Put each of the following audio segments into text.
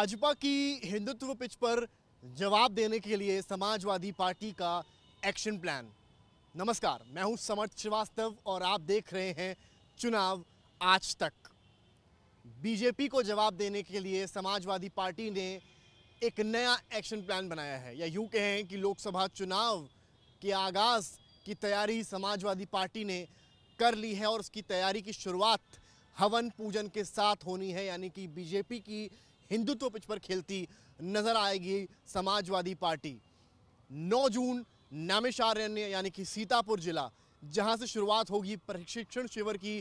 भाजपा की हिंदुत्व पिच पर जवाब देने के लिए समाजवादी पार्टी का एक्शन प्लान नमस्कार मैं हूं समर्थ श्रीवास्तव और आप देख रहे हैं चुनाव आज तक बीजेपी को जवाब देने के लिए समाजवादी पार्टी ने एक नया एक्शन प्लान बनाया है या यूं कहें कि लोकसभा चुनाव के आगाज़ की तैयारी समाजवादी पार्टी ने कर ली है और उसकी तैयारी की शुरुआत हवन पूजन के साथ होनी है यानी कि बीजेपी की हिंदुत्व पिच पर खेलती नजर आएगी समाजवादी पार्टी 9 जून नामेशारण्य यानी कि सीतापुर जिला जहां से शुरुआत होगी प्रशिक्षण शिविर की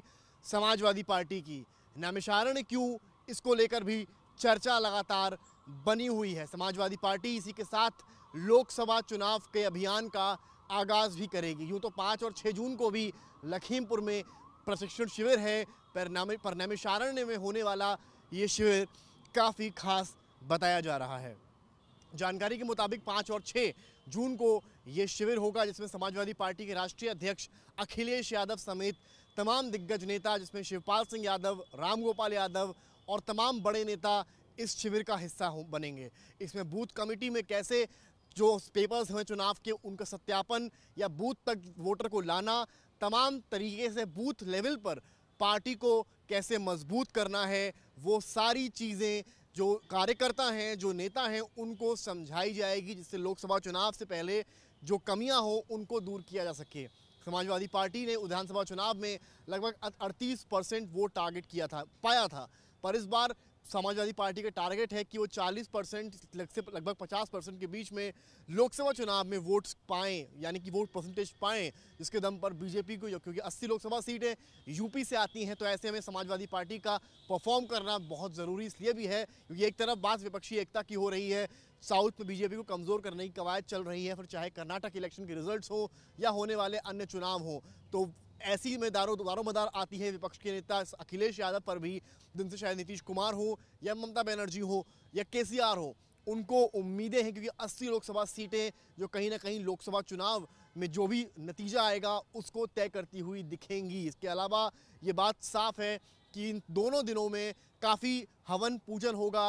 समाजवादी पार्टी की नामेशारण्य क्यों इसको लेकर भी चर्चा लगातार बनी हुई है समाजवादी पार्टी इसी के साथ लोकसभा चुनाव के अभियान का आगाज़ भी करेगी यूँ तो पाँच और छः जून को भी लखीमपुर में प्रशिक्षण शिविर है पर नामे पर नामेशारण्य में होने वाला ये शिविर काफ़ी खास बताया जा रहा है जानकारी के मुताबिक पाँच और छः जून को ये शिविर होगा जिसमें समाजवादी पार्टी के राष्ट्रीय अध्यक्ष अखिलेश यादव समेत तमाम दिग्गज नेता जिसमें शिवपाल सिंह यादव रामगोपाल यादव और तमाम बड़े नेता इस शिविर का हिस्सा बनेंगे इसमें बूथ कमेटी में कैसे जो पेपर्स हैं चुनाव के उनका सत्यापन या बूथ तक वोटर को लाना तमाम तरीके से बूथ लेवल पर पार्टी को कैसे मजबूत करना है वो सारी चीज़ें जो कार्यकर्ता हैं जो नेता हैं उनको समझाई जाएगी जिससे लोकसभा चुनाव से पहले जो कमियां हो उनको दूर किया जा सके समाजवादी पार्टी ने विधानसभा चुनाव में लगभग 38 परसेंट वोट टारगेट किया था पाया था पर इस बार समाजवादी पार्टी का टारगेट है कि वो 40 परसेंट से लगभग 50 परसेंट के बीच में लोकसभा चुनाव में वोट्स पाएँ यानी कि वोट परसेंटेज पाएँ जिसके दम पर बीजेपी को क्योंकि 80 लोकसभा सीटें यूपी से आती हैं तो ऐसे में समाजवादी पार्टी का परफॉर्म करना बहुत ज़रूरी इसलिए भी है क्योंकि एक तरफ बात विपक्षी एकता की हो रही है साउथ में बीजेपी को कमज़ोर करने की कवायद चल रही है फिर चाहे कर्नाटक इलेक्शन के रिजल्ट हो या होने वाले अन्य चुनाव हों तो ऐसी में दारो मदार आती है विपक्ष के नेता अखिलेश यादव पर भी जिनसे शायद नीतीश कुमार हो या ममता बनर्जी हो या के हो उनको उम्मीदें हैं क्योंकि 80 लोकसभा सीटें जो कहीं ना कहीं लोकसभा चुनाव में जो भी नतीजा आएगा उसको तय करती हुई दिखेंगी इसके अलावा ये बात साफ है कि इन दोनों दिनों में काफ़ी हवन पूजन होगा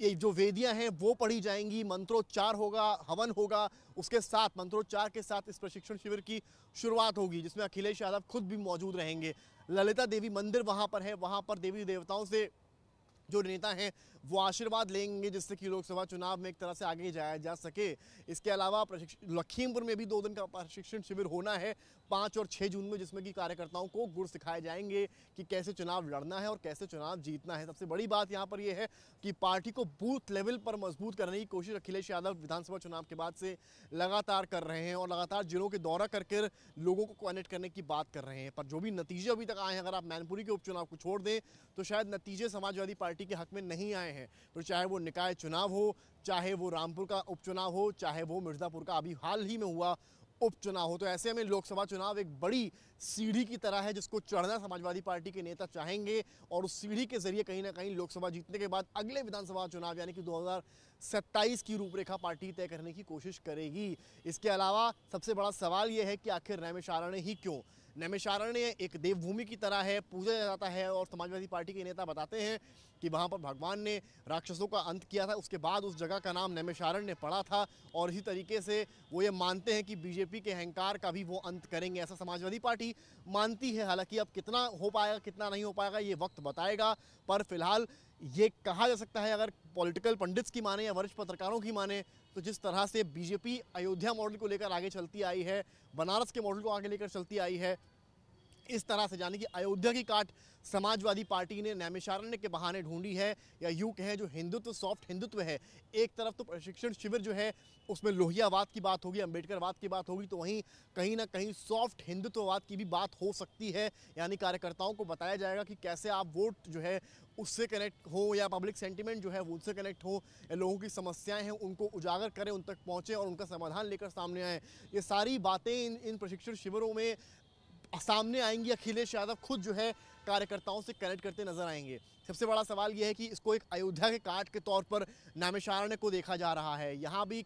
ये जो वेदियां हैं वो पढ़ी जाएंगी मंत्रोच्चार होगा हवन होगा उसके साथ मंत्रोच्चार के साथ इस प्रशिक्षण शिविर की शुरुआत होगी जिसमें अखिलेश यादव खुद भी मौजूद रहेंगे ललिता देवी मंदिर वहां पर है वहां पर देवी देवताओं से जो नेता हैं वो आशीर्वाद लेंगे जिससे कि लोकसभा चुनाव में एक तरह से आगे जाया जा सके इसके अलावा लखीमपुर में भी दो दिन का प्रशिक्षण शिविर होना है पाँच और छः जून में जिसमें कि कार्यकर्ताओं को गुड़ सिखाए जाएंगे कि कैसे चुनाव लड़ना है और कैसे चुनाव जीतना है सबसे बड़ी बात यहाँ पर यह है कि पार्टी को बूथ लेवल पर मजबूत करने की कोशिश अखिलेश यादव विधानसभा चुनाव के बाद से लगातार कर रहे हैं और लगातार जिलों के दौरा करके लोगों को कनेक्ट करने की बात कर रहे हैं पर जो भी नतीजे अभी तक आए हैं अगर आप मैनपुरी के उपचुनाव को छोड़ दें तो शायद नतीजे समाजवादी पार्टी के हक में नहीं आए हैं फिर तो चाहे वो निकाय चुनाव हो चाहे वो रामपुर का उपचुनाव हो चाहे वो मिर्ज़ापुर का अभी हाल ही में हुआ उपचुनाव हो तो ऐसे में लोकसभा चुनाव एक बड़ी सीढ़ी की तरह है जिसको चढ़ना समाजवादी पार्टी के नेता चाहेंगे और उस सीढ़ी के जरिए कहीं ना कहीं लोकसभा जीतने के बाद अगले विधानसभा चुनाव यानी कि 2027 की रूपरेखा पार्टी तय करने की कोशिश करेगी इसके अलावा सबसे बड़ा सवाल यह है कि आखिर रैमेश आरण ही क्यों नैमिषारण्य एक देवभूमि की तरह है पूजा जाता है और समाजवादी पार्टी के नेता बताते हैं कि वहाँ पर भगवान ने राक्षसों का अंत किया था उसके बाद उस जगह का नाम नैमिषारण्य पड़ा था और इसी तरीके से वो ये मानते हैं कि बीजेपी के अहंकार का भी वो अंत करेंगे ऐसा समाजवादी पार्टी मानती है हालांकि अब कितना हो पाएगा कितना नहीं हो पाएगा ये वक्त बताएगा पर फिलहाल ये कहा जा सकता है अगर पॉलिटिकल पंडित्स की माने या वरिष्ठ पत्रकारों की माने तो जिस तरह से बीजेपी अयोध्या मॉडल को लेकर आगे चलती आई है बनारस के मॉडल को आगे लेकर चलती आई है इस तरह से यानी कि अयोध्या की काट समाजवादी पार्टी ने नैमिषारण्य के बहाने ढूंढी है या यूँ कहें जो हिंदुत्व सॉफ्ट हिंदुत्व है एक तरफ तो प्रशिक्षण शिविर जो है उसमें लोहियावाद की बात होगी अंबेडकरवाद की बात होगी तो वहीं कहीं ना कहीं सॉफ्ट हिंदुत्ववाद की भी बात हो सकती है यानी कार्यकर्ताओं को बताया जाएगा कि कैसे आप वोट जो है उससे कनेक्ट हो या पब्लिक सेंटिमेंट जो है वो उनसे कनेक्ट हो या लोगों की समस्याएं हैं उनको उजागर करें उन तक पहुंचे और उनका समाधान लेकर सामने आए ये सारी बातें इन इन प्रशिक्षण शिविरों में सामने आएंगी अखिलेश यादव खुद जो है कार्यकर्ताओं से कनेक्ट करते नजर आएंगे सबसे बड़ा सवाल यह है कि इसको एक अयोध्या के कार्ड के तौर पर नामेशारण को देखा जा रहा है यहाँ भी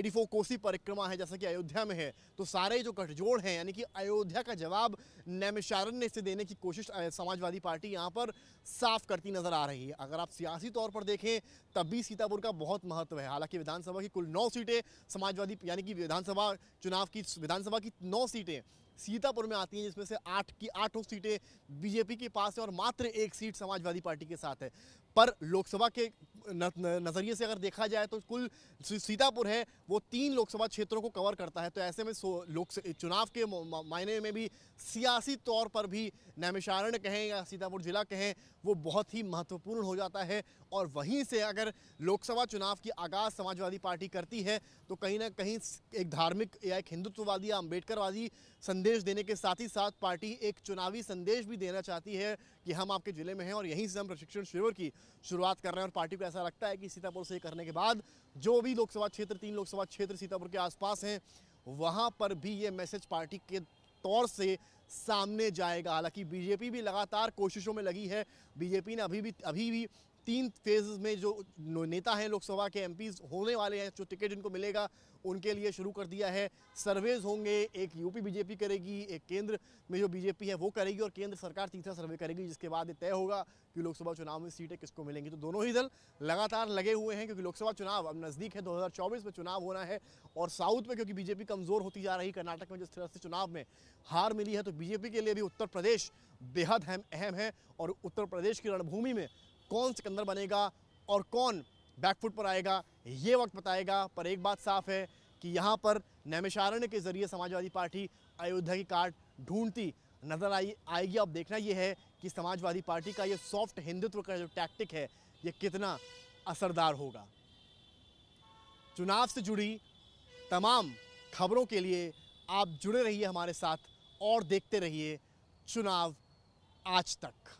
एडी फोर कोसी परिक्रमा है जैसा कि अयोध्या में है तो सारे जो गठजोड़ हैं यानी कि अयोध्या का जवाब नैमिशारण से देने की कोशिश समाजवादी पार्टी यहाँ पर साफ करती नजर आ रही है अगर आप सियासी तौर पर देखें तब भी सीतापुर का बहुत महत्व है हालांकि विधानसभा की कुल नौ सीटें समाजवादी यानी कि विधानसभा चुनाव की विधानसभा की नौ सीटें सीतापुर में आती हैं जिसमें से आठ की आठों सीटें बीजेपी बीजेपी के पास है और मात्र एक सीट समाजवादी पार्टी के साथ है पर लोकसभा के नज़रिए से अगर देखा जाए तो कुल सीतापुर है वो तीन लोकसभा क्षेत्रों को कवर करता है तो ऐसे में लोक चुनाव के मायने में भी सियासी तौर पर भी नैमिशारण कहें या सीतापुर जिला कहें वो बहुत ही महत्वपूर्ण हो जाता है और वहीं से अगर लोकसभा चुनाव की आगाज़ समाजवादी पार्टी करती है तो कहीं ना कहीं एक धार्मिक या एक हिंदुत्ववादी या अम्बेडकरवादी संदेश देने के साथ ही साथ पार्टी एक चुनावी संदेश भी देना चाहती है कि हम आपके ज़िले में हैं और यहीं से हम प्रशिक्षण शिविर की शुरुआत कर रहे हैं और पार्टी को ऐसा लगता है कि सीतापुर से करने के बाद जो भी लोकसभा क्षेत्र तीन लोकसभा क्षेत्र सीतापुर के आसपास हैं वहाँ पर भी ये मैसेज पार्टी के तौर से सामने जाएगा हालांकि बीजेपी भी लगातार कोशिशों में लगी है बीजेपी ने अभी भी अभी भी तीन फेज में जो नेता हैं लोकसभा के एम होने वाले हैं जो टिकट इनको मिलेगा उनके लिए शुरू कर दिया है सर्वेज होंगे एक यूपी बीजेपी करेगी एक केंद्र में जो बीजेपी है वो करेगी और केंद्र सरकार तीसरा सर्वे करेगी जिसके बाद ये तय होगा कि लोकसभा चुनाव में सीटें किसको मिलेंगी तो दोनों ही दल लगातार लगे हुए हैं क्योंकि लोकसभा चुनाव अब नज़दीक है 2024 में चुनाव होना है और साउथ में क्योंकि बीजेपी कमज़ोर होती जा रही कर्नाटक में जिस तरह से चुनाव में हार मिली है तो बीजेपी के लिए भी उत्तर प्रदेश बेहद अहम है और उत्तर प्रदेश की रणभूमि में कौन सिकंदर बनेगा और कौन बैकफुट पर आएगा ये वक्त बताएगा पर एक बात साफ है कि यहाँ पर नैमिषारण्य के जरिए समाजवादी पार्टी अयोध्या की काट ढूंढती नज़र आई आएगी अब देखना यह है कि समाजवादी पार्टी का ये सॉफ्ट हिंदुत्व का जो टैक्टिक है ये कितना असरदार होगा चुनाव से जुड़ी तमाम खबरों के लिए आप जुड़े रहिए हमारे साथ और देखते रहिए चुनाव आज तक